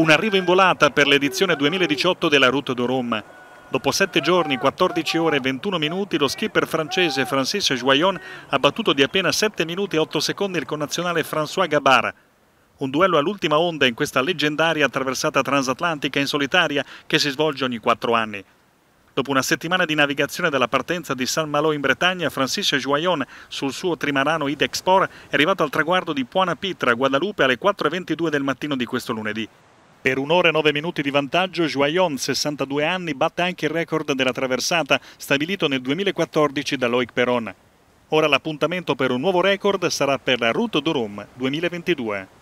Un arrivo in volata per l'edizione 2018 della Route de Rome. Dopo 7 giorni, 14 ore e 21 minuti, lo skipper francese Francis Joyon ha battuto di appena 7 minuti e 8 secondi il connazionale François Gabara. Un duello all'ultima onda in questa leggendaria attraversata transatlantica in solitaria che si svolge ogni 4 anni. Dopo una settimana di navigazione dalla partenza di saint Malo in Bretagna, Francis Joyon sul suo trimarano Idexport è arrivato al traguardo di Puana Pitra, Guadalupe alle 4.22 del mattino di questo lunedì. Per un'ora e nove minuti di vantaggio, Joyon, 62 anni, batte anche il record della traversata stabilito nel 2014 da Loic Peron. Ora l'appuntamento per un nuovo record sarà per la Route du Rhum 2022.